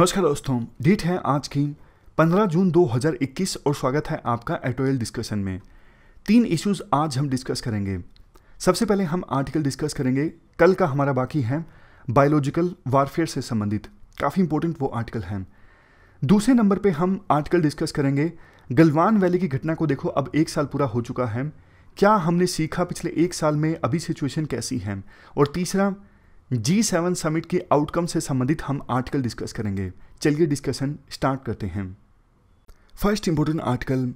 नमस्कार दोस्तों डेट है आज की 15 जून 2021 और स्वागत है आपका एटोयल डिस्कशन में तीन इश्यूज आज हम डिस्कस करेंगे सबसे पहले हम आर्टिकल डिस्कस करेंगे कल का हमारा बाकी है बायोलॉजिकल वारफेयर से संबंधित काफ़ी इंपॉर्टेंट वो आर्टिकल है दूसरे नंबर पे हम आर्टिकल डिस्कस करेंगे गलवान वैली की घटना को देखो अब एक साल पूरा हो चुका है क्या हमने सीखा पिछले एक साल में अभी सिचुएशन कैसी है और तीसरा जी सेवन समिट के आउटकम से संबंधित हम आर्टिकल डिस्कस करेंगे चलिए डिस्कशन स्टार्ट करते हैं first important article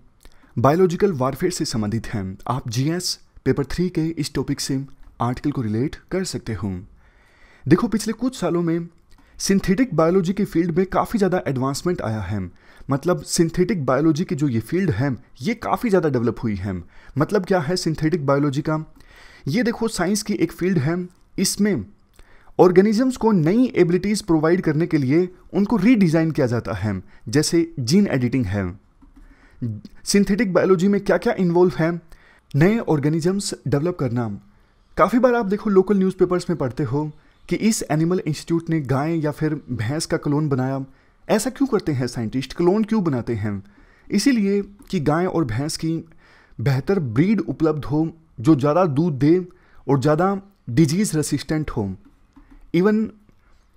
biological warfare से संबंधित हैं आप जीएस पेपर थ्री के इस टॉपिक से आर्टिकल को रिलेट कर सकते हो देखो पिछले कुछ सालों में सिंथेटिक बायोलॉजी की फील्ड में काफ़ी ज़्यादा एडवांसमेंट आया है मतलब सिंथेटिक बायोलॉजी की जो ये फील्ड है ये काफ़ी ज़्यादा डेवलप हुई है मतलब क्या है सिंथेटिक बायोलॉजी का ये देखो साइंस की एक फील्ड है इसमें ऑर्गेनिजम्स को नई एबिलिटीज़ प्रोवाइड करने के लिए उनको रीडिज़ाइन किया जाता है जैसे जीन एडिटिंग है सिंथेटिक बायोलॉजी में क्या क्या इन्वॉल्व है नए ऑर्गेनिजम्स डेवलप करना काफ़ी बार आप देखो लोकल न्यूज़पेपर्स में पढ़ते हो कि इस एनिमल इंस्टीट्यूट ने गाय या फिर भैंस का क्लोन बनाया ऐसा क्यों करते हैं साइंटिस्ट क्लोन क्यों बनाते हैं इसीलिए कि गाय और भैंस की बेहतर ब्रीड उपलब्ध हो जो ज़्यादा दूध दे और ज़्यादा डिजीज़ रेसिस्टेंट हो इवन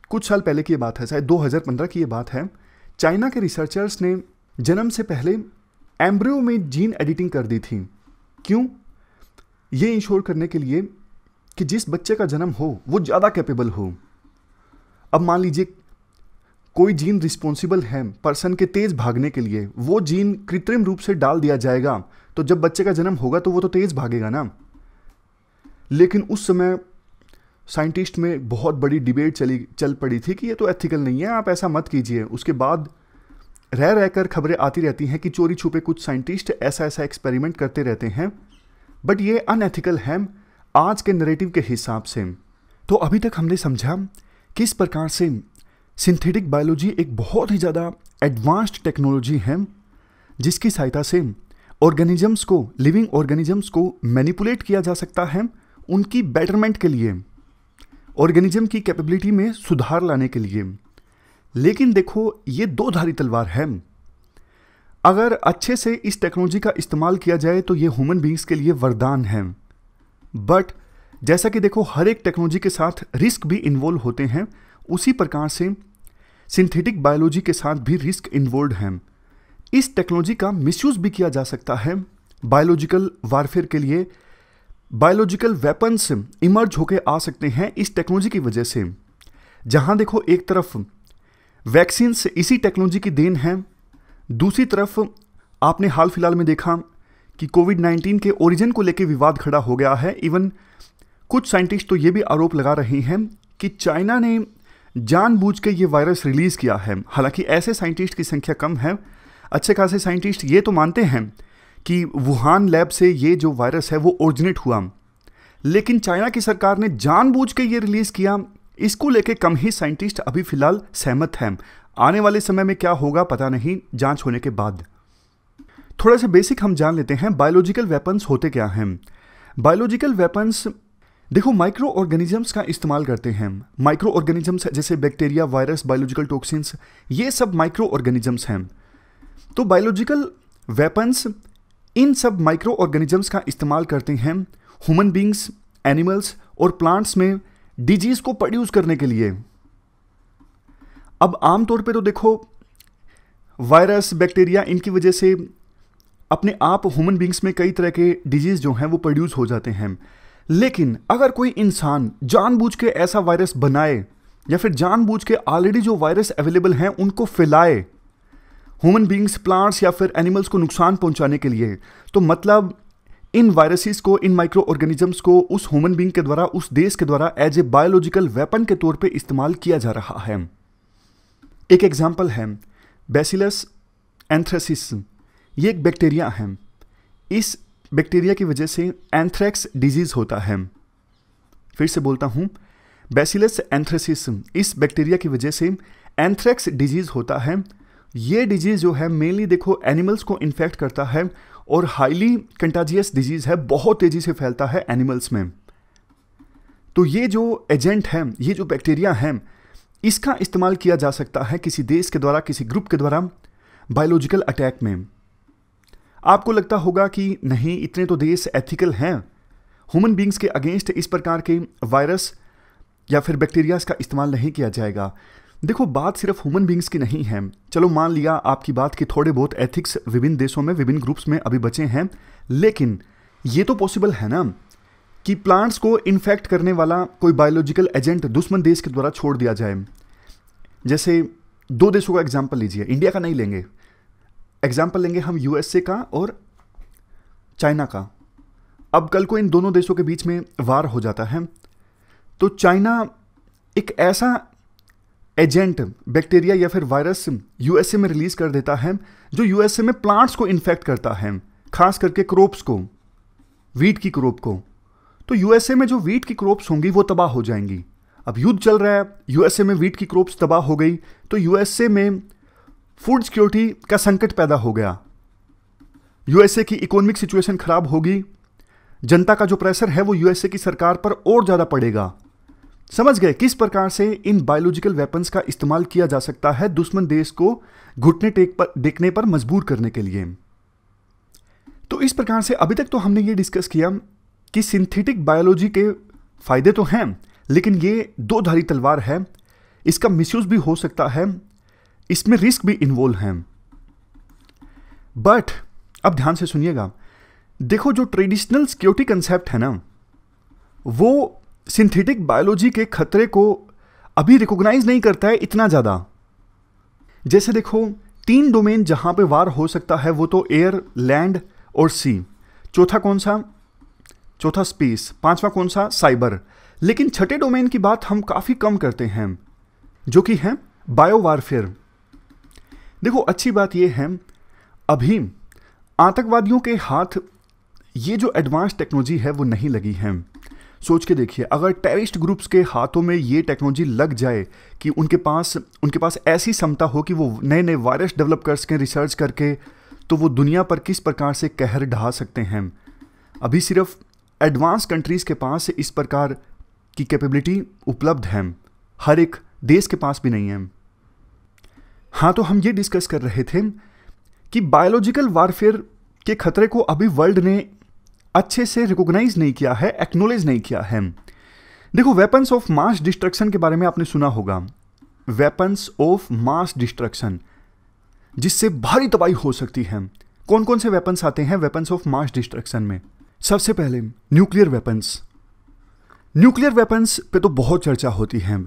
कुछ साल पहले की बात है शायद 2015 की ये बात है चाइना के रिसर्चर्स ने जन्म से पहले एम्ब्रियो में जीन एडिटिंग कर दी थी क्यों ये इंश्योर करने के लिए कि जिस बच्चे का जन्म हो वो ज़्यादा कैपेबल हो अब मान लीजिए कोई जीन रिस्पॉन्सिबल है पर्सन के तेज भागने के लिए वो जीन कृत्रिम रूप से डाल दिया जाएगा तो जब बच्चे का जन्म होगा तो वो तो तेज भागेगा ना लेकिन उस समय साइंटिस्ट में बहुत बड़ी डिबेट चली चल पड़ी थी कि ये तो एथिकल नहीं है आप ऐसा मत कीजिए उसके बाद रह रहकर खबरें आती रहती हैं कि चोरी छुपे कुछ साइंटिस्ट ऐसा ऐसा एक्सपेरिमेंट करते रहते हैं बट ये अनएथिकल है आज के नरेटिव के हिसाब से तो अभी तक हमने समझा किस प्रकार से सिंथेटिक बायोलॉजी एक बहुत ही ज़्यादा एडवांस्ड टेक्नोलॉजी है जिसकी सहायता से ऑर्गेनिजम्स को लिविंग ऑर्गेनिजम्स को मैनिपुलेट किया जा सकता है उनकी बेटरमेंट के लिए ऑर्गेनिज्म की कैपेबिलिटी में सुधार लाने के लिए लेकिन देखो ये दो धारी तलवार है अगर अच्छे से इस टेक्नोलॉजी का इस्तेमाल किया जाए तो ये ह्यूमन बींग्स के लिए वरदान है बट जैसा कि देखो हर एक टेक्नोलॉजी के साथ रिस्क भी इन्वॉल्व होते हैं उसी प्रकार से सिंथेटिक बायोलॉजी के साथ भी रिस्क इन्वॉल्व हैं इस टेक्नोलॉजी का मिसयूज़ भी किया जा सकता है बायोलॉजिकल वारफेयर के लिए बायोलॉजिकल वेपन्स इमर्ज होके आ सकते हैं इस टेक्नोलॉजी की वजह से जहां देखो एक तरफ वैक्सीन इसी टेक्नोलॉजी की देन है दूसरी तरफ आपने हाल फिलहाल में देखा कि कोविड 19 के ओरिजिन को लेकर विवाद खड़ा हो गया है इवन कुछ साइंटिस्ट तो ये भी आरोप लगा रहे हैं कि चाइना ने जानबूझ के ये वायरस रिलीज़ किया है हालांकि ऐसे साइंटिस्ट की संख्या कम है अच्छे खासे साइंटिस्ट ये तो मानते हैं कि वुहान लैब से ये जो वायरस है वो ओरिजिनेट हुआ लेकिन चाइना की सरकार ने जानबूझ के ये रिलीज़ किया इसको लेके कम ही साइंटिस्ट अभी फिलहाल सहमत हैं आने वाले समय में क्या होगा पता नहीं जांच होने के बाद थोड़ा सा बेसिक हम जान लेते हैं बायोलॉजिकल वेपन्स होते क्या हैं बायोलॉजिकल वेपन्स देखो माइक्रो ऑर्गेनिजम्स का इस्तेमाल करते हैं माइक्रो ऑर्गेनिजम्स जैसे बैक्टीरिया वायरस बायोलॉजिकल टॉक्सिन्स ये सब माइक्रो ऑर्गेनिजम्स हैं तो बायोलॉजिकल वेपन्स इन सब माइक्रो ऑर्गेनिजम्स का इस्तेमाल करते हैं ह्यूमन बींग्स एनिमल्स और प्लांट्स में डिजीज को प्रोड्यूस करने के लिए अब आमतौर पे तो देखो वायरस बैक्टीरिया इनकी वजह से अपने आप ह्यूमन बींग्स में कई तरह के डिजीज जो हैं वो प्रोड्यूस हो जाते हैं लेकिन अगर कोई इंसान जानबूझ के ऐसा वायरस बनाए या फिर जानबूझ के ऑलरेडी जो वायरस अवेलेबल हैं उनको फैलाए ह्यूमन बींग्स प्लांट्स या फिर एनिमल्स को नुकसान पहुंचाने के लिए तो मतलब इन वायरसेस को इन माइक्रो ऑर्गेनिजम्स को उस ह्यूमन बींग के द्वारा उस देश के द्वारा एज ए बायोलॉजिकल वेपन के तौर पर इस्तेमाल किया जा रहा है एक एग्जाम्पल है बेसिलस एंथ्रेसिस ये एक बैक्टीरिया है इस बैक्टीरिया की वजह से एंथ्रैक्स डिजीज़ होता है फिर से बोलता हूँ बेसिलस एंथ्रेसिस इस बैक्टीरिया की वजह से एंथ्रैक्स डिजीज़ होता है ये डिजीज़ जो है मेनली देखो एनिमल्स को इन्फेक्ट करता है और हाईली कंटाजियस डिजीज़ है बहुत तेज़ी से फैलता है एनिमल्स में तो ये जो एजेंट है ये जो बैक्टीरिया है इसका इस्तेमाल किया जा सकता है किसी देश के द्वारा किसी ग्रुप के द्वारा बायोलॉजिकल अटैक में आपको लगता होगा कि नहीं इतने तो देश एथिकल हैं ह्यूमन बींग्स के अगेंस्ट इस प्रकार के वायरस या फिर बैक्टीरियाज का इस्तेमाल नहीं किया जाएगा देखो बात सिर्फ ह्यूमन बींग्स की नहीं है चलो मान लिया आपकी बात कि थोड़े बहुत एथिक्स विभिन्न देशों में विभिन्न ग्रुप्स में अभी बचे हैं लेकिन ये तो पॉसिबल है ना कि प्लांट्स को इन्फेक्ट करने वाला कोई बायोलॉजिकल एजेंट दुश्मन देश के द्वारा छोड़ दिया जाए जैसे दो देशों का एग्जाम्पल लीजिए इंडिया का नहीं लेंगे एग्जाम्पल लेंगे हम यूएसए का और चाइना का अब कल को इन दोनों देशों के बीच में वार हो जाता है तो चाइना एक ऐसा एजेंट बैक्टीरिया या फिर वायरस यूएसए में रिलीज कर देता है जो यूएसए में प्लांट्स को इन्फेक्ट करता है खास करके क्रोप्स को वीट की क्रोप को तो यूएसए में जो वीट की क्रोप्स होंगी वो तबाह हो जाएंगी अब युद्ध चल रहा है यूएसए में वीट की क्रोप्स तबाह हो गई तो यूएसए में फूड सिक्योरिटी का संकट पैदा हो गया यूएसए की इकोनॉमिक सिचुएशन खराब होगी जनता का जो प्रेशर है वो यूएसए की सरकार पर और ज़्यादा पड़ेगा समझ गए किस प्रकार से इन बायोलॉजिकल वेपन्स का इस्तेमाल किया जा सकता है दुश्मन देश को घुटने टेक पर देखने पर मजबूर करने के लिए तो इस प्रकार से अभी तक तो हमने ये डिस्कस किया कि सिंथेटिक बायोलॉजी के फायदे तो हैं लेकिन ये दो धारी तलवार है इसका मिसयूज भी हो सकता है इसमें रिस्क भी इन्वॉल्व है बट अब ध्यान से सुनिएगा देखो जो ट्रेडिशनल सिक्योरिटी कंसेप्ट है ना वो सिंथेटिक बायोलॉजी के खतरे को अभी रिकॉग्नाइज नहीं करता है इतना ज़्यादा जैसे देखो तीन डोमेन जहाँ पे वार हो सकता है वो तो एयर लैंड और सी चौथा कौन सा चौथा स्पेस पांचवा कौन सा साइबर लेकिन छठे डोमेन की बात हम काफ़ी कम करते हैं जो कि है बायो वारफेयर देखो अच्छी बात यह है अभी आतंकवादियों के हाथ ये जो एडवांस टेक्नोलॉजी है वो नहीं लगी है सोच के देखिए अगर टेररिस्ट ग्रुप्स के हाथों में ये टेक्नोलॉजी लग जाए कि उनके पास उनके पास ऐसी क्षमता हो कि वो नए नए वायरस डेवलप कर सकें रिसर्च करके तो वो दुनिया पर किस प्रकार से कहर ढहा सकते हैं अभी सिर्फ एडवांस कंट्रीज़ के पास इस प्रकार की कैपेबिलिटी उपलब्ध है हर एक देश के पास भी नहीं है हाँ तो हम ये डिस्कस कर रहे थे कि बायोलॉजिकल वारफेयर के खतरे को अभी वर्ल्ड ने अच्छे से रिकोगनाइज नहीं किया है एक्नोलेज नहीं किया है देखो वेपन्स ऑफ मास डिस्ट्रक्शन के बारे में आपने सुना होगा वेपन्स ऑफ मास डिस्ट्रक्शन जिससे भारी तबाही हो सकती है कौन कौन से वेपन्स आते हैं वेपन्स ऑफ मास डिस्ट्रक्शन में सबसे पहले न्यूक्लियर वेपन्स न्यूक्लियर वेपन्स पे तो बहुत चर्चा होती है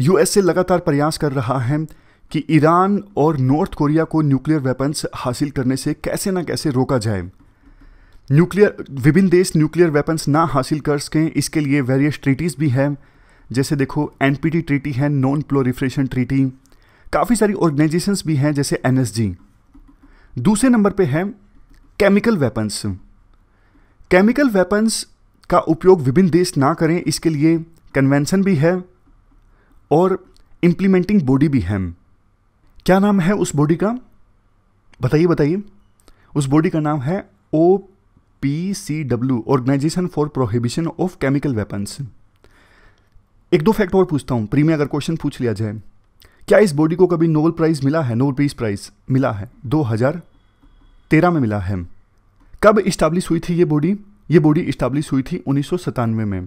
यूएसए लगातार प्रयास कर रहा है कि ईरान और नॉर्थ कोरिया को न्यूक्लियर वेपन्स हासिल करने से कैसे ना कैसे रोका जाए न्यूक्लियर विभिन्न देश न्यूक्लियर वेपन्स ना हासिल कर सकें इसके लिए वेरियस ट्रीटीज़ भी हैं जैसे देखो एन ट्रीटी है नॉन प्लोरिफ्रेशन ट्रीटी काफ़ी सारी ऑर्गेनाइजेशंस भी हैं जैसे एन दूसरे नंबर पे है केमिकल वेपन्स केमिकल वेपन्स का उपयोग विभिन्न देश ना करें इसके लिए कन्वेंशन भी है और इम्प्लीमेंटिंग बॉडी भी है क्या नाम है उस बॉडी का बताइए बताइए उस बॉडी का नाम है O PCW organisation for prohibition of chemical weapons एक दो फैक्ट और पूछता हूं प्रीमियर अगर क्वेश्चन पूछ लिया जाए क्या इस बॉडी को कभी नोबल प्राइज मिला है नोबल पीस प्राइज मिला है 2013 में मिला है कब इस्टाब्लिश हुई थी ये बॉडी ये बॉडी इस्टाब्लिश हुई थी उन्नीस में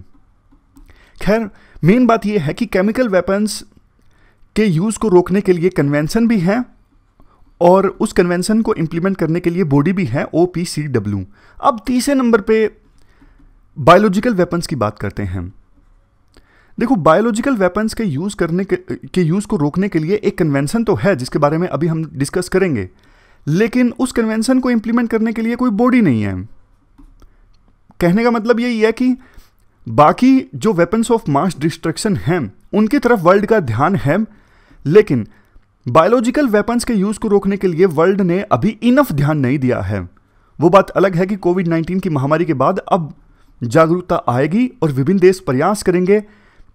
खैर मेन बात यह है कि केमिकल वेपन्स के यूज़ को रोकने के लिए कन्वेंशन भी हैं और उस कन्वेंशन को इम्प्लीमेंट करने के लिए बॉडी भी है ओ पी सी डब्ल्यू अब तीसरे नंबर पे बायोलॉजिकल वेपन्स की बात करते हैं देखो बायोलॉजिकल वेपन्स के यूज़ करने के, के यूज़ को रोकने के लिए एक कन्वेंसन तो है जिसके बारे में अभी हम डिस्कस करेंगे लेकिन उस कन्वेंसन को इम्प्लीमेंट करने के लिए कोई बॉडी नहीं है कहने का मतलब यही है कि बाकी जो वेपन्स ऑफ मास डिस्ट्रक्शन हैं उनकी तरफ वर्ल्ड का ध्यान है लेकिन बायोलॉजिकल वेपन्स के यूज को रोकने के लिए वर्ल्ड ने अभी इनफ ध्यान नहीं दिया है वो बात अलग है कि कोविड 19 की महामारी के बाद अब जागरूकता आएगी और विभिन्न देश प्रयास करेंगे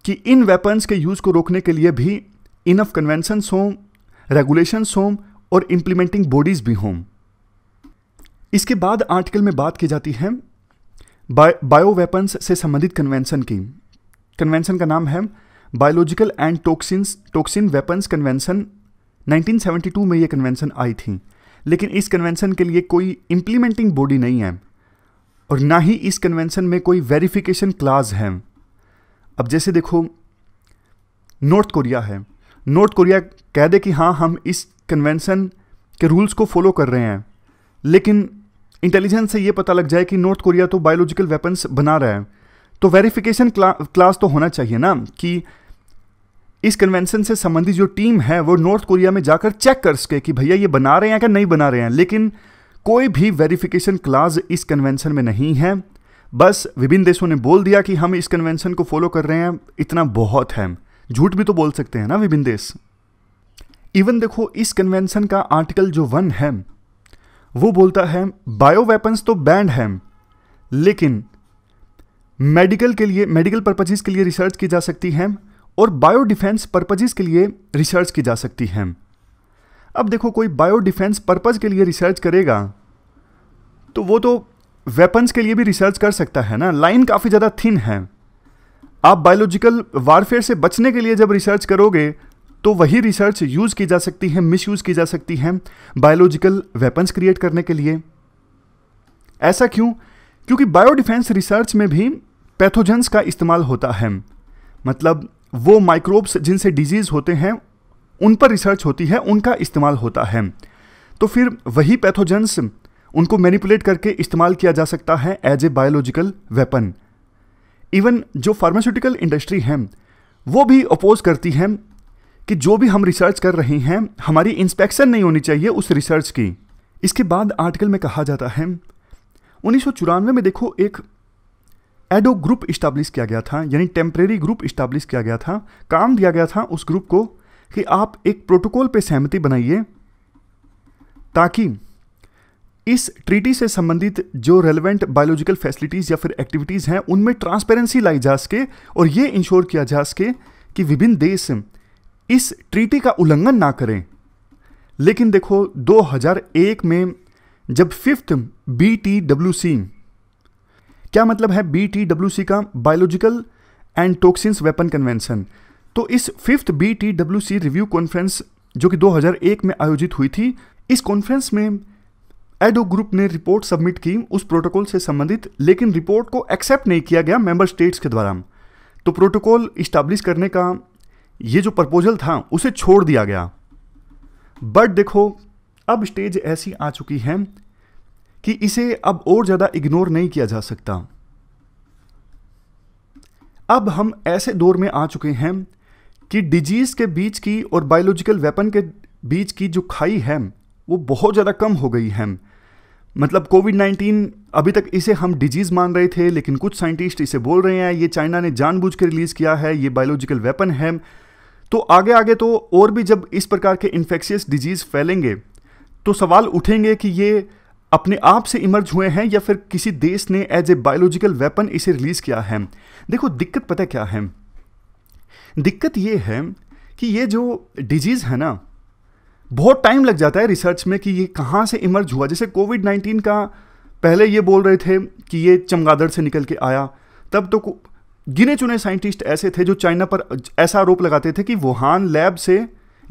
कि इन वेपन्स के यूज़ को रोकने के लिए भी इनफ कन्वेंशंस हों रेगुलेशंस हों और इम्प्लीमेंटिंग बॉडीज़ भी हों इसके बाद आर्टिकल में बात की जाती है बायो वेपन्स से संबंधित कन्वेंशन की कन्वेंशन का नाम है biological and toxin toxin weapons convention 1972 में ये कन्वेंशन आई थी लेकिन इस कन्वेंशन के लिए कोई इम्प्लीमेंटिंग बॉडी नहीं है और ना ही इस कन्वेंशन में कोई वेरिफिकेशन क्लाज है अब जैसे देखो नॉर्थ कोरिया है नॉर्थ कोरिया कह दे कि हाँ हम इस कन्वेंशन के रूल्स को फॉलो कर रहे हैं लेकिन इंटेलिजेंस से ये पता लग जाए कि नॉर्थ कोरिया तो बायोलॉजिकल वेपन्स बना रहा है तो वेरिफिकेशन क्ला, क्लास तो होना चाहिए ना कि इस कन्वेंशन से संबंधित जो टीम है वो नॉर्थ कोरिया में जाकर चेक कर सके कि भैया ये बना रहे हैं क्या नहीं बना रहे हैं लेकिन कोई भी वेरिफिकेशन क्लाज इस कन्वेंशन में नहीं है बस विभिन्न देशों ने बोल दिया कि हम इस कन्वेंशन को फॉलो कर रहे हैं इतना बहुत है झूठ भी तो बोल सकते हैं ना विभिन्न देश इवन देखो इस कन्वेंशन का आर्टिकल जो वन है वो बोलता है बायो वेपन्स तो बैंड है लेकिन मेडिकल के लिए मेडिकल पर्पजेज के लिए रिसर्च की जा सकती है और बायो डिफेंस पर्पजेज़ के लिए रिसर्च की जा सकती है अब देखो कोई बायो डिफेंस पर्पज़ के लिए रिसर्च करेगा तो वो तो वेपन्स के लिए भी रिसर्च कर सकता है ना लाइन काफ़ी ज़्यादा थिन है आप बायोलॉजिकल वारफेयर से बचने के लिए जब रिसर्च करोगे तो वही रिसर्च यूज़ की जा सकती है मिसयूज़ की जा सकती है बायोलॉजिकल वेपन्स क्रिएट करने के लिए ऐसा क्यों क्योंकि बायोडिफेंस रिसर्च में भी पैथोजेंस का इस्तेमाल होता है मतलब वो माइक्रोब्स जिनसे डिजीज़ होते हैं उन पर रिसर्च होती है उनका इस्तेमाल होता है तो फिर वही पैथोजेंस उनको मैनिपुलेट करके इस्तेमाल किया जा सकता है as a biological weapon even जो फार्मास्यूटिकल इंडस्ट्री है वो भी अपोज करती है कि जो भी हम रिसर्च कर रहे हैं हमारी इंस्पेक्शन नहीं होनी चाहिए उस रिसर्च की इसके बाद आर्टिकल में कहा जाता है उन्नीस में देखो एक एडो ग्रुप इस्टाब्लिश किया गया था यानी टेम्प्रेरी ग्रुप इस्टाब्लिश किया गया था काम दिया गया था उस ग्रुप को कि आप एक प्रोटोकॉल पे सहमति बनाइए ताकि इस ट्रीटी से संबंधित जो रेलेवेंट बायोलॉजिकल फैसिलिटीज़ या फिर एक्टिविटीज़ हैं उनमें ट्रांसपेरेंसी लाई जा सके और ये इंश्योर किया जा सके कि विभिन्न देश इस ट्रीटी का उल्लंघन ना करें लेकिन देखो 2001 में जब fifth B T W C क्या मतलब है बी टी डब्ल्यू सी का biological and toxins weapon convention तो इस fifth B T W C review conference जो कि 2001 में आयोजित हुई थी इस कॉन्फ्रेंस में एडो ग्रुप ने रिपोर्ट सबमिट की उस प्रोटोकॉल से संबंधित लेकिन रिपोर्ट को एक्सेप्ट नहीं किया गया मेंबर स्टेट्स के द्वारा तो प्रोटोकॉल इस्टाब्लिश करने का ये जो प्रपोजल था उसे छोड़ दिया गया बट देखो अब स्टेज ऐसी आ चुकी है कि इसे अब और ज़्यादा इग्नोर नहीं किया जा सकता अब हम ऐसे दौर में आ चुके हैं कि डिजीज़ के बीच की और बायोलॉजिकल वेपन के बीच की जो खाई है वो बहुत ज़्यादा कम हो गई है मतलब कोविड 19 अभी तक इसे हम डिजीज़ मान रहे थे लेकिन कुछ साइंटिस्ट इसे बोल रहे हैं ये चाइना ने जानबूझ के रिलीज़ किया है ये बायोलॉजिकल वेपन है तो आगे आगे तो और भी जब इस प्रकार के इन्फेक्शियस डिजीज़ फैलेंगे तो सवाल उठेंगे कि ये अपने आप से इमर्ज हुए हैं या फिर किसी देश ने एज ए बायोलॉजिकल वेपन इसे रिलीज़ किया है देखो दिक्कत पता क्या है दिक्कत ये है कि ये जो डिजीज़ है ना बहुत टाइम लग जाता है रिसर्च में कि ये कहाँ से इमर्ज हुआ जैसे कोविड नाइन्टीन का पहले ये बोल रहे थे कि ये चमगादड़ से निकल के आया तब तो गिने चुने साइंटिस्ट ऐसे थे जो चाइना पर ऐसा आरोप लगाते थे कि वुहान लैब से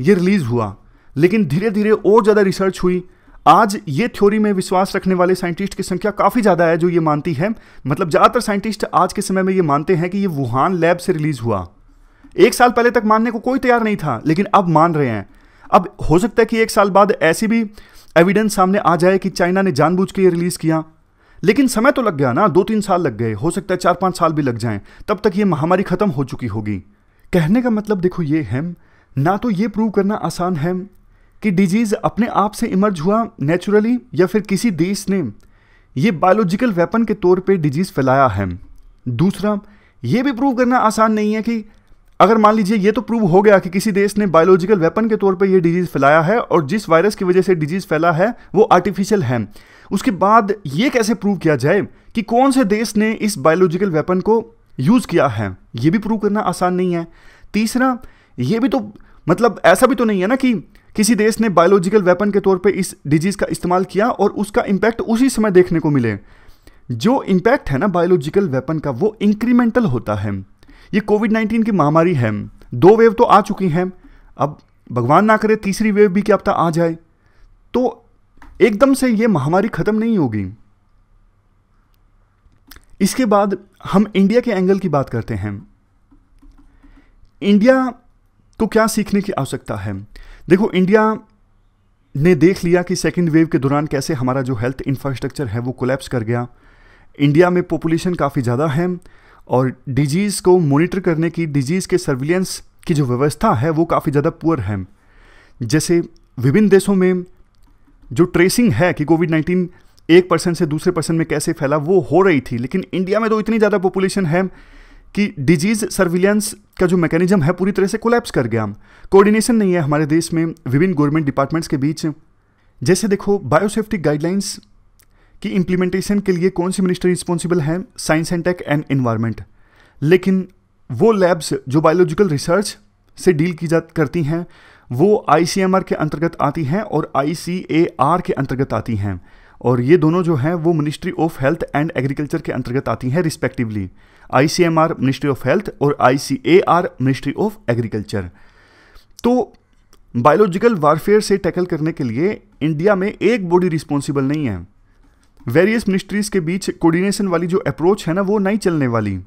ये रिलीज़ हुआ लेकिन धीरे धीरे और ज़्यादा रिसर्च हुई आज ये थ्योरी में विश्वास रखने वाले साइंटिस्ट की संख्या काफ़ी ज़्यादा है जो ये मानती है मतलब ज़्यादातर साइंटिस्ट आज के समय में ये मानते हैं कि ये वुहान लैब से रिलीज़ हुआ एक साल पहले तक मानने को कोई तैयार नहीं था लेकिन अब मान रहे हैं अब हो सकता है कि एक साल बाद ऐसी भी एविडेंस सामने आ जाए कि चाइना ने जानबूझ के ये रिलीज़ किया लेकिन समय तो लग गया ना दो तीन साल लग गए हो सकता है चार पाँच साल भी लग जाएं तब तक ये महामारी ख़त्म हो चुकी होगी कहने का मतलब देखो ये है ना तो ये प्रूव करना आसान है कि डिजीज़ अपने आप से इमर्ज हुआ नेचुरली या फिर किसी देश ने ये बायोलॉजिकल वेपन के तौर पे डिजीज़ फैलाया है दूसरा ये भी प्रूव करना आसान नहीं है कि अगर मान लीजिए ये तो प्रूव हो गया कि किसी देश ने बायोलॉजिकल वेपन के तौर पर यह डिजीज़ फैलाया है और जिस वायरस की वजह से डिजीज़ फैला है वो आर्टिफिशियल है उसके बाद ये कैसे प्रूव किया जाए कि कौन से देश ने इस बायोलॉजिकल वेपन को यूज़ किया है ये भी प्रूव करना आसान नहीं है तीसरा ये भी तो मतलब ऐसा भी तो नहीं है ना कि किसी देश ने बायोलॉजिकल वेपन के तौर पे इस डिजीज़ का इस्तेमाल किया और उसका इम्पैक्ट उसी समय देखने को मिले जो इम्पैक्ट है ना बायोलॉजिकल वेपन का वो इंक्रीमेंटल होता है ये कोविड नाइन्टीन की महामारी है दो वेव तो आ चुकी हैं अब भगवान ना करे तीसरी वेव भी क्या आ जाए तो एकदम से ये महामारी ख़त्म नहीं होगी इसके बाद हम इंडिया के एंगल की बात करते हैं इंडिया तो क्या सीखने की आवश्यकता है देखो इंडिया ने देख लिया कि सेकेंड वेव के दौरान कैसे हमारा जो हेल्थ इंफ्रास्ट्रक्चर है वो कोलेप्स कर गया इंडिया में पॉपुलेशन काफ़ी ज़्यादा है और डिजीज़ को मॉनिटर करने की डिजीज़ के सर्विलियंस की जो व्यवस्था है वो काफ़ी ज़्यादा पुअर है जैसे विभिन्न देशों में जो ट्रेसिंग है कि कोविड नाइन्टीन एक परसेंट से दूसरे परसेंट में कैसे फैला वो हो रही थी लेकिन इंडिया में तो इतनी ज़्यादा पॉपुलेशन है कि डिजीज़ सर्विलेंस का जो मैकेनिज्म है पूरी तरह से कोलैप्स कर गया कोऑर्डिनेशन नहीं है हमारे देश में विभिन्न गवर्नमेंट डिपार्टमेंट्स के बीच जैसे देखो बायोसेफ्टी गाइडलाइंस की इम्प्लीमेंटेशन के लिए कौन सी मिनिस्ट्री रिस्पॉन्सिबल है science and tech and environment लेकिन वो लैब्स जो बायोलॉजिकल रिसर्च से डील की जा करती हैं वो आई के अंतर्गत आती हैं और आई के अंतर्गत आती हैं और ये दोनों जो हैं वो ministry of health and agriculture के अंतर्गत आती हैं respectively ICMR ministry of health और आईसीएआर मिनिस्ट्री ऑफ एग्रीकल्चर तो बायोलॉजिकल वारफेयर से टैकल करने के लिए इंडिया में एक बॉडी रिस्पॉन्सिबल नहीं है वेरियस मिनिस्ट्रीज के बीच कोऑर्डिनेशन वाली जो अप्रोच है ना वो नहीं चलने वाली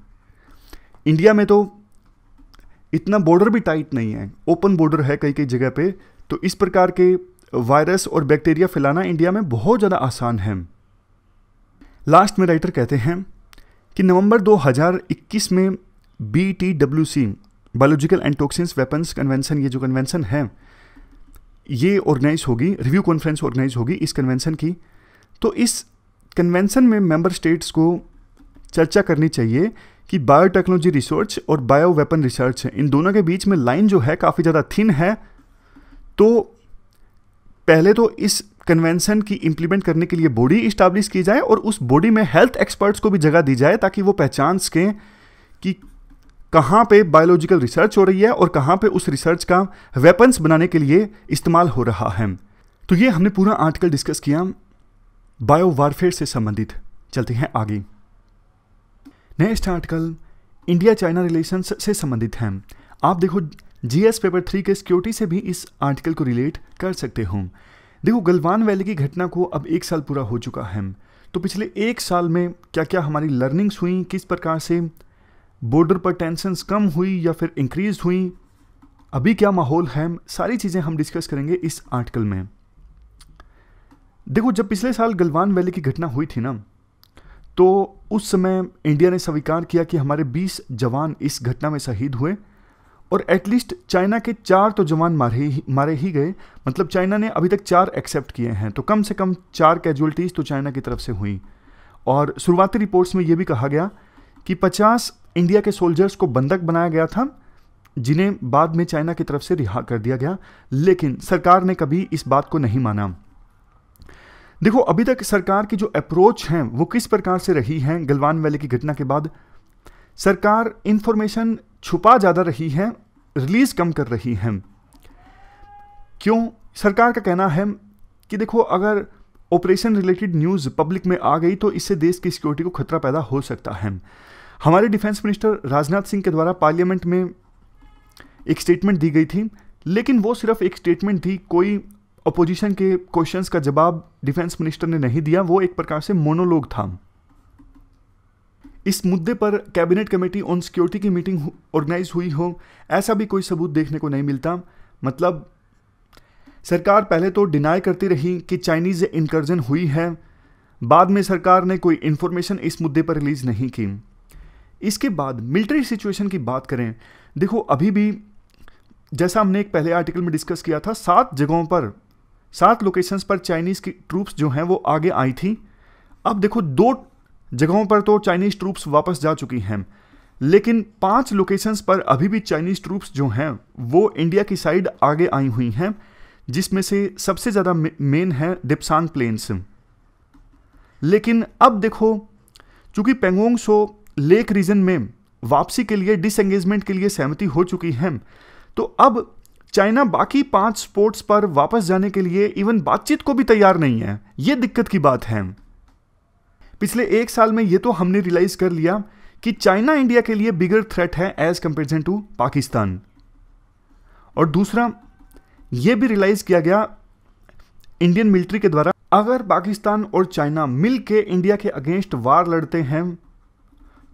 इंडिया में तो इतना बॉर्डर भी टाइट नहीं है ओपन बॉर्डर है कई कई जगह पे तो इस प्रकार के वायरस और बैक्टीरिया फैलाना इंडिया में बहुत ज़्यादा आसान है लास्ट में राइटर कहते हैं कि नवंबर 2021 में B T W C biological and toxin weapons convention ये जो कन्वेंसन है ये ऑर्गेनाइज होगी रिव्यू कॉन्फ्रेंस ऑर्गेनाइज होगी इस कन्वेंसन की तो इस कन्वेंसन में मेंबर स्टेट्स को चर्चा करनी चाहिए कि बायोटेक्नोलॉजी रिसर्च और बायो वेपन रिसर्च इन दोनों के बीच में लाइन जो है काफ़ी ज़्यादा थिन है तो पहले तो इस कन्वेंशन की इंप्लीमेंट करने के लिए बॉडी इस्टाब्लिश की जाए और उस बॉडी में हेल्थ एक्सपर्ट्स को भी जगह दी जाए ताकि वो पहचान सकें कि कहाँ पे बायोलॉजिकल रिसर्च हो रही है और कहाँ पे उस रिसर्च का वेपन्स बनाने के लिए इस्तेमाल हो रहा है तो ये हमने पूरा आर्टिकल डिस्कस किया बायो वारफेयर से संबंधित चलते हैं आगे next article India China relation से संबंधित हैं आप देखो जीएस पेपर थ्री के सिक्योरिटी से भी इस आर्टिकल को रिलेट कर सकते हो देखो गलवान वैली की घटना को अब एक साल पूरा हो चुका है तो पिछले एक साल में क्या क्या हमारी लर्निंग्स हुई किस प्रकार से बॉर्डर पर टेंशन कम हुई या फिर इंक्रीज हुई अभी क्या माहौल है सारी चीज़ें हम डिस्कस करेंगे इस आर्टिकल में देखो जब पिछले साल गलवान वैली की घटना हुई थी ना तो उस समय इंडिया ने स्वीकार किया कि हमारे 20 जवान इस घटना में शहीद हुए और एटलीस्ट चाइना के चार तो जवान मारे ही मारे ही गए मतलब चाइना ने अभी तक चार एक्सेप्ट किए हैं तो कम से कम चार कैजुअलिटीज़ तो चाइना की तरफ से हुई और शुरुआती रिपोर्ट्स में ये भी कहा गया कि 50 इंडिया के सोल्जर्स को बंधक बनाया गया था जिन्हें बाद में चाइना की तरफ से रिहा कर दिया गया लेकिन सरकार ने कभी इस बात को नहीं माना देखो अभी तक सरकार की जो अप्रोच है वो किस प्रकार से रही है गलवान वैली की घटना के बाद सरकार इंफॉर्मेशन छुपा ज़्यादा रही है रिलीज़ कम कर रही हैं क्यों सरकार का कहना है कि देखो अगर ऑपरेशन रिलेटेड न्यूज़ पब्लिक में आ गई तो इससे देश की सिक्योरिटी को खतरा पैदा हो सकता है हमारे डिफेंस मिनिस्टर राजनाथ सिंह के द्वारा पार्लियामेंट में एक स्टेटमेंट दी गई थी लेकिन वो सिर्फ एक स्टेटमेंट थी कोई अपोजिशन के क्वेश्चंस का जवाब डिफेंस मिनिस्टर ने नहीं दिया वो एक प्रकार से मोनोलॉग था इस मुद्दे पर कैबिनेट कमेटी ऑन सिक्योरिटी की मीटिंग ऑर्गेनाइज हुई हो ऐसा भी कोई सबूत देखने को नहीं मिलता मतलब सरकार पहले तो डिनाई करती रही कि चाइनीज़ इनकर्जन हुई है बाद में सरकार ने कोई इन्फॉर्मेशन इस मुद्दे पर रिलीज़ नहीं की इसके बाद मिलिट्री सिचुएशन की बात करें देखो अभी भी जैसा हमने एक पहले आर्टिकल में डिस्कस किया था सात जगहों पर सात लोकेशंस पर चाइनीज़ की ट्रूप्स जो हैं वो आगे आई थी अब देखो दो जगहों पर तो चाइनीज ट्रूप्स वापस जा चुकी हैं लेकिन पांच लोकेशंस पर अभी भी चाइनीज ट्रूप्स जो हैं वो इंडिया की साइड आगे आई हुई हैं जिसमें से सबसे ज़्यादा मेन है डिप्सान प्लेन्स लेकिन अब देखो चूंकि पेंगोंग सो लेक रीजन में वापसी के लिए डिसंगेजमेंट के लिए सहमति हो चुकी है तो अब चाइना बाकी पांच स्पोर्ट्स पर वापस जाने के लिए इवन बातचीत को भी तैयार नहीं है ये दिक्कत की बात है पिछले एक साल में ये तो हमने रियलाइज कर लिया कि चाइना इंडिया के लिए बिगर थ्रेट है एज कंपेरिजन टू पाकिस्तान और दूसरा ये भी रियलाइज किया गया इंडियन मिलिट्री के द्वारा अगर पाकिस्तान और चाइना मिल इंडिया के अगेंस्ट वार लड़ते हैं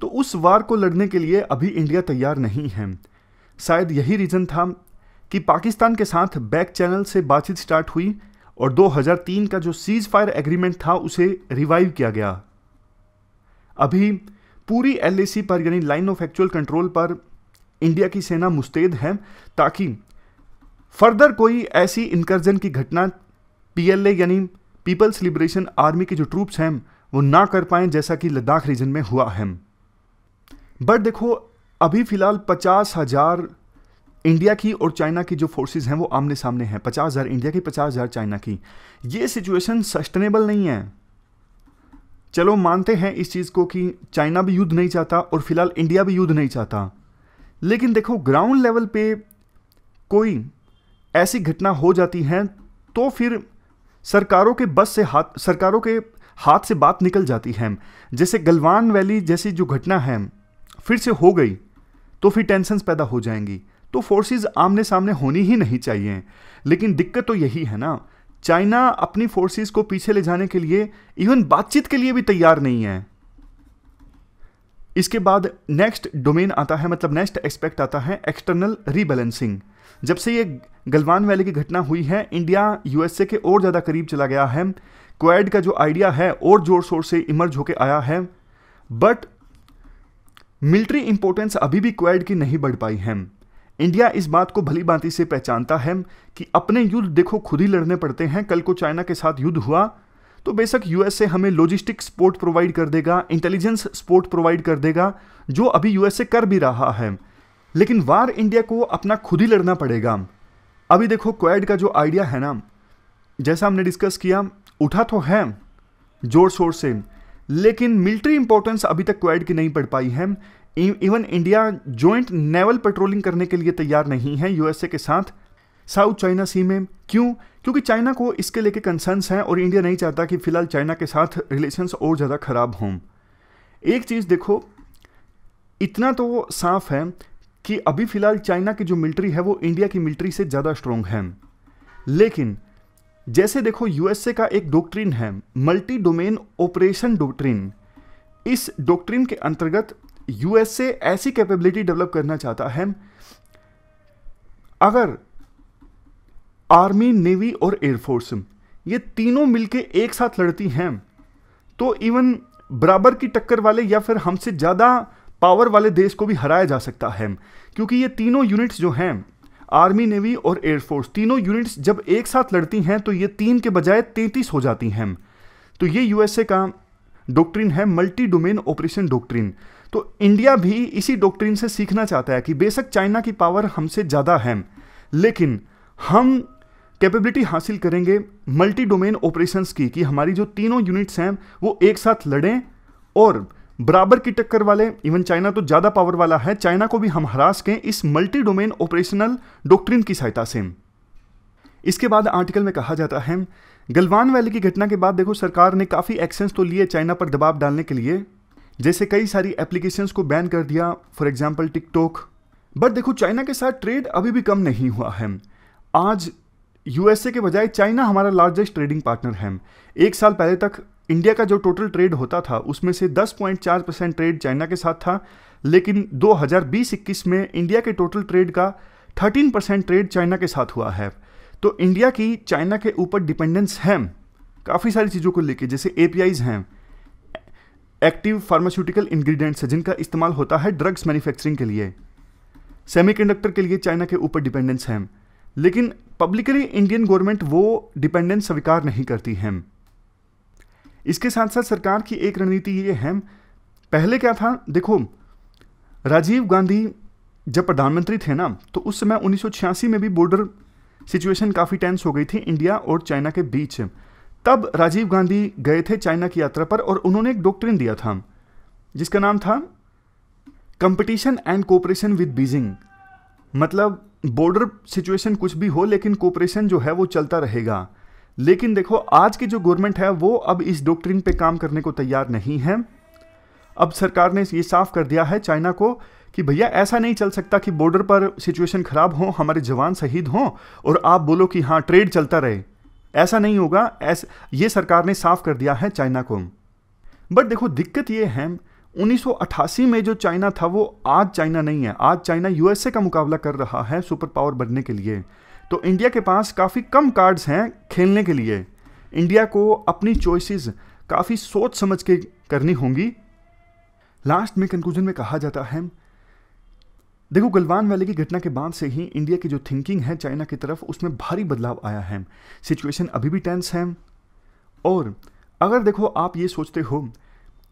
तो उस वार को लड़ने के लिए अभी इंडिया तैयार नहीं है शायद यही रीज़न था कि पाकिस्तान के साथ बैक चैनल से बातचीत स्टार्ट हुई और 2003 का जो सीज फायर एग्रीमेंट था उसे रिवाइव किया गया अभी पूरी एल पर यानी लाइन ऑफ एक्चुअल कंट्रोल पर इंडिया की सेना मुस्तैद है ताकि फर्दर कोई ऐसी इनकर्जन की घटना पीएलए यानी पीपल्स लिबरेशन आर्मी के जो ट्रूप्स हैं वो ना कर पाए जैसा कि लद्दाख रीजन में हुआ है बट देखो अभी फ़िलहाल पचास हज़ार इंडिया की और चाइना की जो फोर्सेस हैं वो आमने सामने हैं पचास हज़ार इंडिया की पचास हज़ार चाइना की ये सिचुएशन सस्टेनेबल नहीं है चलो मानते हैं इस चीज़ को कि चाइना भी युद्ध नहीं चाहता और फिलहाल इंडिया भी युद्ध नहीं चाहता लेकिन देखो ग्राउंड लेवल पे कोई ऐसी घटना हो जाती है तो फिर सरकारों के बस से हाथ सरकारों के हाथ से बात निकल जाती है जैसे गलवान वैली जैसी जो घटना है फिर से हो गई तो फिर टेंशन पैदा हो जाएंगी तो फोर्सेस आमने सामने होनी ही नहीं चाहिए लेकिन दिक्कत तो यही है ना चाइना अपनी फोर्सेस को पीछे ले जाने के लिए इवन बातचीत के लिए भी तैयार नहीं है इसके बाद नेक्स्ट डोमेन आता है मतलब नेक्स्ट एस्पेक्ट आता है एक्सटर्नल रीबैलेंसिंग जब से ये गलवान वैली की घटना हुई है इंडिया यूएसए के और ज़्यादा करीब चला गया है क्वैड का जो आइडिया है और जोर शोर से इमर्ज होकर आया है बट मिलिट्री इंपोर्टेंस अभी भी क्वैड की नहीं बढ़ पाई है इंडिया इस बात को भली भांति से पहचानता है कि अपने युद्ध देखो खुद ही लड़ने पड़ते हैं कल को चाइना के साथ युद्ध हुआ तो बेशक यूएसए हमें लॉजिस्टिक सपोर्ट प्रोवाइड कर देगा इंटेलिजेंस सपोर्ट प्रोवाइड कर देगा जो अभी यूएसए कर भी रहा है लेकिन वार इंडिया को अपना खुद ही लड़ना पड़ेगा अभी देखो क्वेड का जो आइडिया है ना जैसा हमने डिस्कस किया उठा तो है जोर शोर से लेकिन मिलिट्री इंपॉर्टेंस अभी तक क्वेड की नहीं पड़ पाई है even India joint naval patrolling करने के लिए तैयार नहीं है यूएसए के साथ साउथ चाइना सी में क्यों क्योंकि चाइना को इसके लेके कंसर्न्स हैं और इंडिया नहीं चाहता कि फिलहाल चाइना के साथ रिलेशंस और ज़्यादा ख़राब हों एक चीज़ देखो इतना तो साफ है कि अभी फ़िलहाल चाइना की जो मिलिट्री है वो इंडिया की मिलिट्री से ज़्यादा स्ट्रॉन्ग है लेकिन जैसे देखो यूएसए का एक डॉक्ट्रिन है मल्टी डोमेन ऑपरेशन डॉक्ट्रिन इस डॉक्ट्रिन के अंतर्गत यूएसए ऐसी कैपेबिलिटी डेवलप करना चाहता है अगर आर्मी नेवी और एयरफोर्स ये तीनों मिलके एक साथ लड़ती हैं तो इवन बराबर की टक्कर वाले या फिर हमसे ज़्यादा पावर वाले देश को भी हराया जा सकता है क्योंकि ये तीनों यूनिट्स जो हैं आर्मी नेवी और एयरफोर्स तीनों यूनिट्स जब एक साथ लड़ती हैं तो ये तीन के बजाय तैंतीस हो जाती हैं तो ये यूएसए का डॉक्ट्रिन है मल्टी डोमेन ऑपरेशन डॉक्ट्रिन तो इंडिया भी इसी डॉक्ट्रिन से सीखना चाहता है कि बेशक चाइना की पावर हमसे ज़्यादा है लेकिन हम कैपेबिलिटी हासिल करेंगे मल्टी डोमेन ऑपरेशंस की कि हमारी जो तीनों यूनिट्स हैं वो एक साथ लड़ें और बराबर की टक्कर वाले इवन चाइना तो ज़्यादा पावर वाला है चाइना को भी हम हरा सकें इस मल्टी डोमेन ऑपरेशनल डॉक्ट्रिन की सहायता से इसके बाद आर्टिकल में कहा जाता है गलवान वैली की घटना के बाद देखो सरकार ने काफ़ी एक्शंस तो लिए चाइना पर दबाव डालने के लिए जैसे कई सारी एप्लीकेशंस को बैन कर दिया फॉर एग्जाम्पल टिकटॉक बट देखो चाइना के साथ ट्रेड अभी भी कम नहीं हुआ है आज यूएसए के बजाय चाइना हमारा लार्जेस्ट ट्रेडिंग पार्टनर है एक साल पहले तक इंडिया का जो टोटल ट्रेड होता था उसमें से 10.4 परसेंट ट्रेड चाइना के साथ था लेकिन 2020-21 में इंडिया के टोटल ट्रेड का 13 परसेंट ट्रेड चाइना के साथ हुआ है तो इंडिया की चाइना के ऊपर डिपेंडेंस है काफ़ी सारी चीज़ों को लेके जैसे ए हैं एक्टिव फार्मास्यूटिकल इंग्रेडिएंट्स है जिनका इस्तेमाल होता है ड्रग्स मैन्युफैक्चरिंग के लिए सेमीकंडक्टर के लिए चाइना के ऊपर डिपेंडेंस है लेकिन पब्लिकली इंडियन गवर्नमेंट वो डिपेंडेंस स्वीकार नहीं करती है इसके साथ साथ सरकार की एक रणनीति ये है पहले क्या था देखो राजीव गांधी जब प्रधानमंत्री थे ना तो उस समय उन्नीस में भी बॉर्डर सिचुएशन काफ़ी टेंस हो गई थी इंडिया और चाइना के बीच तब राजीव गांधी गए थे चाइना की यात्रा पर और उन्होंने एक डॉक्ट्रिन दिया था जिसका नाम था competition and cooperation with Beijing मतलब बॉर्डर सिचुएशन कुछ भी हो लेकिन कोऑपरेशन जो है वो चलता रहेगा लेकिन देखो आज की जो गवर्नमेंट है वो अब इस डॉक्ट्रिन पे काम करने को तैयार नहीं है अब सरकार ने ये साफ कर दिया है चाइना को कि भैया ऐसा नहीं चल सकता कि बॉर्डर पर सिचुएशन खराब हो हमारे जवान शहीद हों और आप बोलो कि हाँ ट्रेड चलता रहे ऐसा नहीं होगा ऐस ये सरकार ने साफ कर दिया है चाइना को बट देखो दिक्कत ये है 1988 में जो चाइना था वो आज चाइना नहीं है आज चाइना यूएसए का मुकाबला कर रहा है सुपर पावर बनने के लिए तो इंडिया के पास काफ़ी कम कार्ड्स हैं खेलने के लिए इंडिया को अपनी चॉइसेस काफ़ी सोच समझ के करनी होंगी लास्ट में कंक्लूजन में कहा जाता है देखो गलवान वैली की घटना के बाद से ही इंडिया की जो थिंकिंग है चाइना की तरफ उसमें भारी बदलाव आया है सिचुएशन अभी भी टेंस है और अगर देखो आप ये सोचते हो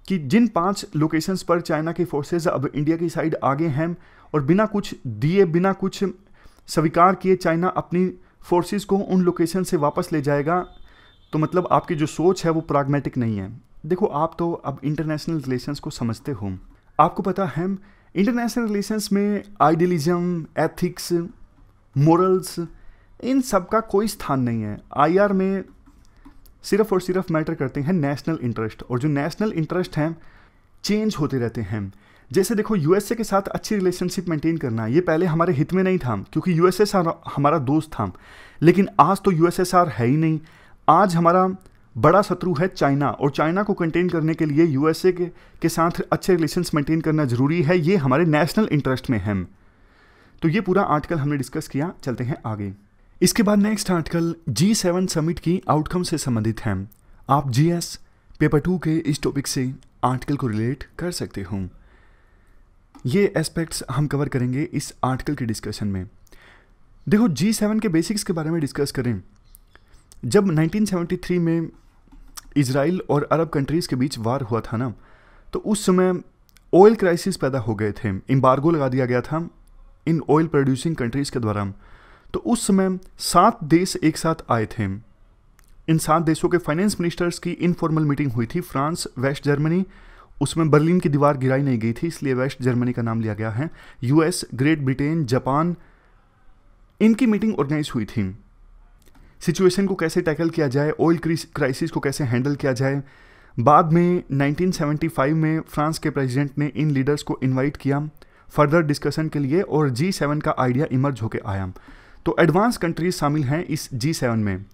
कि जिन पांच लोकेशंस पर चाइना की फोर्सेस अब इंडिया की साइड आगे हैं और बिना कुछ दिए बिना कुछ स्वीकार किए चाइना अपनी फोर्सेस को उन लोकेशन से वापस ले जाएगा तो मतलब आपकी जो सोच है वो प्रागमेटिक नहीं है देखो आप तो अब इंटरनेशनल रिलेशंस को समझते हो आपको पता है इंटरनेशनल रिलेशंस में आइडियलिज्म एथिक्स मोरल्स इन सब का कोई स्थान नहीं है आईआर में सिर्फ और सिर्फ मैटर करते हैं नेशनल इंटरेस्ट और जो नेशनल इंटरेस्ट हैं चेंज होते रहते हैं जैसे देखो यूएसए के साथ अच्छी रिलेशनशिप मेंटेन करना ये पहले हमारे हित में नहीं था क्योंकि यूएसएसआर हमारा दोस्त था लेकिन आज तो यूएसएसआर है ही नहीं आज हमारा बड़ा शत्रु है चाइना और चाइना को कंटेन करने के लिए यूएसए के, के साथ अच्छे रिलेशंस मेंटेन करना ज़रूरी है ये हमारे नेशनल इंटरेस्ट में है तो ये पूरा आर्टिकल हमने डिस्कस किया चलते हैं आगे इसके बाद next article G seven summit की आउटकम से संबंधित है आप जी एस पेपर टू के इस टॉपिक से आर्टिकल को रिलेट कर सकते हो ये एस्पेक्ट्स हम कवर करेंगे इस आर्टिकल के डिस्कशन में देखो जी सेवन के बेसिक्स के बारे में डिस्कस करें जब 1973 में इसराइल और अरब कंट्रीज़ के बीच वार हुआ था ना तो उस समय ऑयल क्राइसिस पैदा हो गए थे इम्बारगो लगा दिया गया था इन ऑयल प्रोड्यूसिंग कंट्रीज़ के द्वारा तो उस समय सात देश एक साथ आए थे इन सात देशों के फाइनेंस मिनिस्टर्स की इनफॉर्मल मीटिंग हुई थी फ्रांस वेस्ट जर्मनी उसमें बर्लिन की दीवार गिराई नहीं गई थी इसलिए वेस्ट जर्मनी का नाम लिया गया है यूएस ग्रेट ब्रिटेन जापान इनकी मीटिंग ऑर्गेनाइज हुई थी सिचुएशन को कैसे टैकल किया जाए ऑयल क्राइसिस को कैसे हैंडल किया जाए बाद में 1975 में फ्रांस के प्रेसिडेंट ने इन लीडर्स को इनवाइट किया फर्दर डिस्कशन के लिए और जी सेवन का आइडिया इमर्ज होकर आया तो एडवांस कंट्रीज शामिल हैं इस जी सेवन में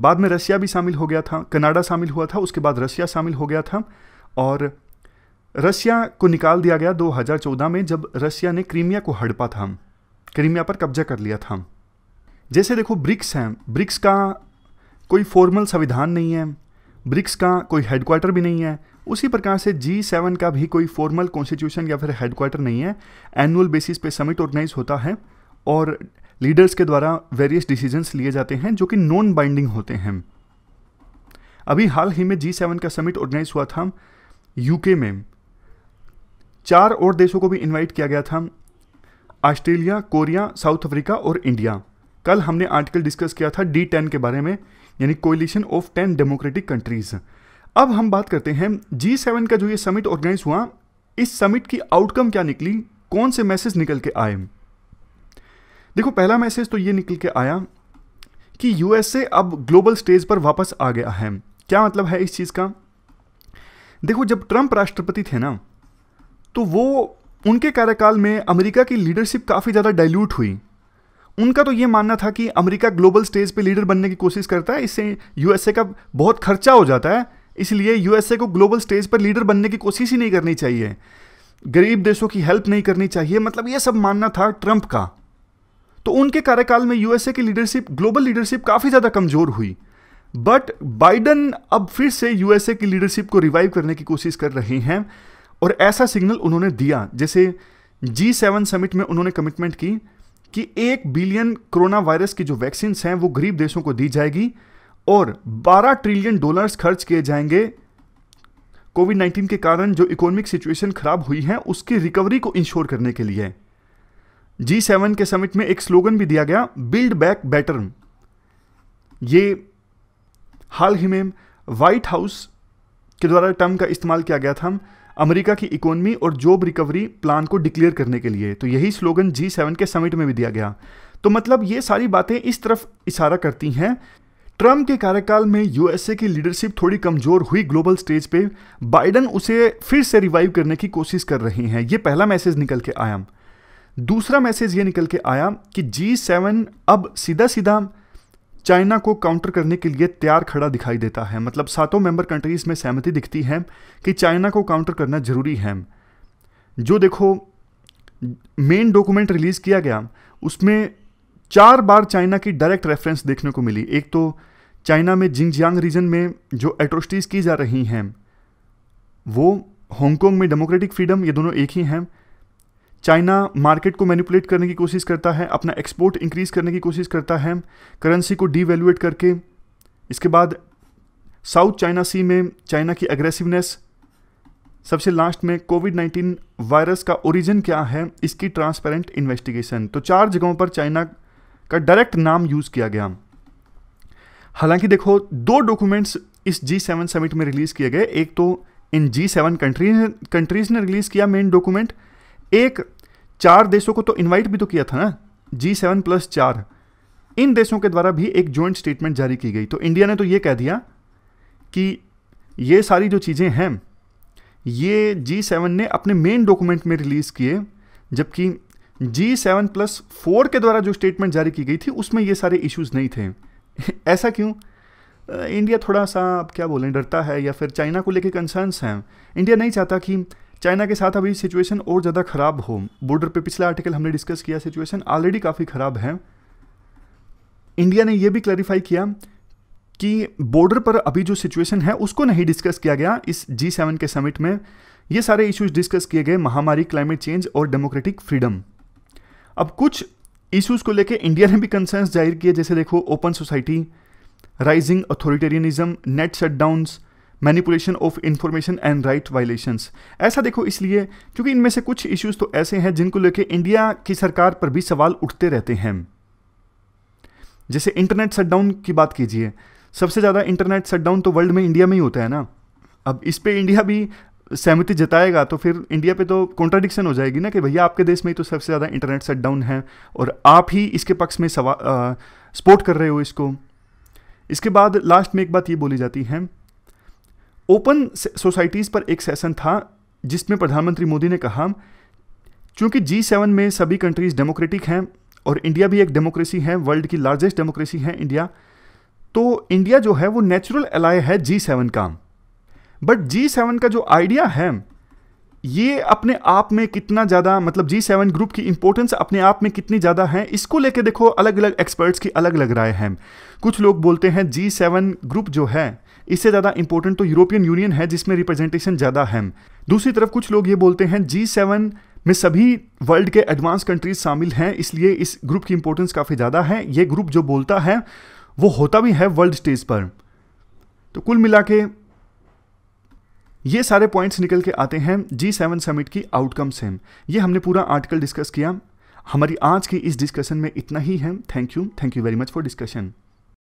बाद में रसिया भी शामिल हो गया था कनाडा शामिल हुआ था उसके बाद रसिया शामिल हो गया था और रसिया को निकाल दिया गया 2014 में जब रशिया ने क्रीमिया को हड़पा था क्रीमिया पर कब्जा कर लिया था जैसे देखो ब्रिक्स हैं ब्रिक्स का कोई फॉर्मल संविधान नहीं है ब्रिक्स का कोई हेडक्वार्टर भी नहीं है उसी प्रकार से जी सेवन का भी कोई फॉर्मल कॉन्स्टिट्यूशन या फिर हेडक्वार्टर नहीं है एनुअल बेसिस पे समिट ऑर्गेनाइज होता है और लीडर्स के द्वारा वेरियस डिसीजंस लिए जाते हैं जो कि नॉन बाइंडिंग होते हैं अभी हाल ही में जी सेवन का समिट ऑर्गेनाइज हुआ था यूके में चार और देशों को भी इन्वाइट किया गया था ऑस्ट्रेलिया कोरिया साउथ अफ्रीका और इंडिया कल हमने आर्टिकल डिस्कस किया था डी टेन के बारे में यानी coalition of ten democratic countries अब हम बात करते हैं जी सेवन का जो ये समिट ऑर्गेनाइज हुआ इस समिट की आउटकम क्या निकली कौन से मैसेज निकल के आए देखो पहला मैसेज तो ये निकल के आया कि यूएसए अब ग्लोबल स्टेज पर वापस आ गया है क्या मतलब है इस चीज़ का देखो जब ट्रंप राष्ट्रपति थे ना तो वो उनके कार्यकाल में अमेरिका की लीडरशिप काफ़ी ज़्यादा डाइल्यूट हुई उनका तो ये मानना था कि अमेरिका ग्लोबल स्टेज पे लीडर बनने की कोशिश करता है इससे यूएसए का बहुत खर्चा हो जाता है इसलिए यूएसए को ग्लोबल स्टेज पर लीडर बनने की कोशिश ही नहीं करनी चाहिए गरीब देशों की हेल्प नहीं करनी चाहिए मतलब ये सब मानना था ट्रंप का तो उनके कार्यकाल में यूएसए की लीडरशिप ग्लोबल लीडरशिप काफ़ी ज़्यादा कमज़ोर हुई बट बाइडन अब फिर से यूएसए की लीडरशिप को रिवाइव करने की कोशिश कर रहे हैं और ऐसा सिग्नल उन्होंने दिया जैसे जी सेवन समिट में उन्होंने कमिटमेंट की कि एक बिलियन कोरोना वायरस की जो वैक्सीन हैं वो गरीब देशों को दी जाएगी और 12 ट्रिलियन डॉलर्स खर्च किए जाएंगे कोविड 19 के कारण जो इकोनॉमिक सिचुएशन खराब हुई है उसकी रिकवरी को इंश्योर करने के लिए जी सेवन के समिट में एक स्लोगन भी दिया गया बिल्ड बैक बेटर ये हाल ही में व्हाइट हाउस के द्वारा टर्म का इस्तेमाल किया गया था अमेरिका की इकोनॉमी और जॉब रिकवरी प्लान को डिक्लेयर करने के लिए तो यही स्लोगन जी सेवन के समिट में भी दिया गया तो मतलब ये सारी बातें इस तरफ इशारा करती हैं ट्रम्प के कार्यकाल में यूएसए की लीडरशिप थोड़ी कमजोर हुई ग्लोबल स्टेज पे बाइडन उसे फिर से रिवाइव करने की कोशिश कर रहे हैं ये पहला मैसेज निकल के आया दूसरा मैसेज ये निकल के आया कि जी सेवन अब सीधा सीधा चाइना को काउंटर करने के लिए तैयार खड़ा दिखाई देता है मतलब सातों मेंबर कंट्रीज़ में सहमति दिखती है कि चाइना को काउंटर करना ज़रूरी है जो देखो मेन डॉक्यूमेंट रिलीज़ किया गया उसमें चार बार चाइना की डायरेक्ट रेफरेंस देखने को मिली एक तो चाइना में जिंगजियांग रीजन में जो एट्रोसिटीज़ की जा रही हैं वो हांगकॉन्ग में डेमोक्रेटिक फ्रीडम ये दोनों एक ही हैं चाइना मार्केट को मैनिपुलेट करने की कोशिश करता है अपना एक्सपोर्ट इंक्रीज करने की कोशिश करता है करेंसी को डीवेल्युएट करके इसके बाद साउथ चाइना सी में चाइना की एग्रेसिवनेस सबसे लास्ट में कोविड नाइन्टीन वायरस का ओरिजिन क्या है इसकी ट्रांसपेरेंट इन्वेस्टिगेशन तो चार जगहों पर चाइना का डायरेक्ट नाम यूज़ किया गया हालांकि देखो दो डॉक्यूमेंट्स इस जी सेवन समिट में रिलीज़ किए गए एक तो इन जी सेवन कंट्रीज कंट्रीज ने रिलीज़ किया मेन डॉक्यूमेंट एक चार देशों को तो इनवाइट भी तो किया था ना जी सेवन प्लस चार इन देशों के द्वारा भी एक जॉइंट स्टेटमेंट जारी की गई तो इंडिया ने तो ये कह दिया कि ये सारी जो चीज़ें हैं ये जी सेवन ने अपने मेन डॉक्यूमेंट में रिलीज़ किए जबकि जी सेवन प्लस फोर के द्वारा जो स्टेटमेंट जारी की गई थी उसमें ये सारे इश्यूज नहीं थे ऐसा क्यों इंडिया थोड़ा सा अब क्या बोलें डरता है या फिर चाइना को लेके कंसर्न्स हैं इंडिया नहीं चाहता कि चाइना के साथ अभी सिचुएशन और ज़्यादा ख़राब हो बॉर्डर पे पिछला आर्टिकल हमने डिस्कस किया सिचुएशन ऑलरेडी काफ़ी ख़राब है इंडिया ने यह भी क्लैरिफाई किया कि बॉर्डर पर अभी जो सिचुएशन है उसको नहीं डिस्कस किया गया इस जी सेवन के समिट में ये सारे इश्यूज डिस्कस किए गए महामारी क्लाइमेट चेंज और डेमोक्रेटिक फ्रीडम अब कुछ इश्यूज को लेकर इंडिया ने भी कंसर्न जाहिर किए जैसे देखो open society rising authoritarianism net shutdowns manipulation of information and right violations ऐसा देखो इसलिए क्योंकि इनमें से कुछ इश्यूज तो ऐसे हैं जिनको लेके इंडिया की सरकार पर भी सवाल उठते रहते हैं जैसे इंटरनेट शटडाउन की बात कीजिए सबसे ज़्यादा इंटरनेट शटडाउन तो वर्ल्ड में इंडिया में ही होता है ना अब इस पर इंडिया भी सहमति जताएगा तो फिर इंडिया पे तो कॉन्ट्राडिक्शन हो जाएगी ना कि भैया आपके देश में ही तो सबसे ज़्यादा इंटरनेट शटडाउन है और आप ही इसके पक्ष में सवा सपोर्ट कर रहे हो इसको इसके बाद लास्ट में एक बात ये बोली जाती है ओपन सोसाइटीज़ पर एक सेशन था जिसमें प्रधानमंत्री मोदी ने कहा क्योंकि जी सेवन में सभी कंट्रीज़ डेमोक्रेटिक हैं और इंडिया भी एक डेमोक्रेसी है वर्ल्ड की लार्जेस्ट डेमोक्रेसी है इंडिया तो इंडिया जो है वो नेचुरल अलाय है जी सेवन का बट जी सेवन का जो आइडिया है ये अपने आप में कितना ज़्यादा मतलब जी सेवन ग्रुप की इंपॉर्टेंस अपने आप में कितनी ज़्यादा है इसको लेके देखो अलग अलग एक्सपर्ट्स की अलग अलग राय है कुछ लोग बोलते हैं जी सेवन ग्रुप जो है इससे ज़्यादा इंपॉर्टेंट तो यूरोपियन यूनियन है जिसमें रिप्रेजेंटेशन ज़्यादा है दूसरी तरफ कुछ लोग ये बोलते हैं जी सेवन में सभी वर्ल्ड के एडवांस कंट्रीज शामिल हैं इसलिए इस ग्रुप की इंपॉर्टेंस काफ़ी ज़्यादा है ये ग्रुप जो बोलता है वो होता भी है वर्ल्ड स्टेज पर तो कुल मिला के ये सारे पॉइंट्स निकल के आते हैं जी सेवन समिट की आउटकम से ये हमने पूरा आर्टिकल डिस्कस किया हमारी आज की इस डिस्कशन में इतना ही है thank you thank you very much for discussion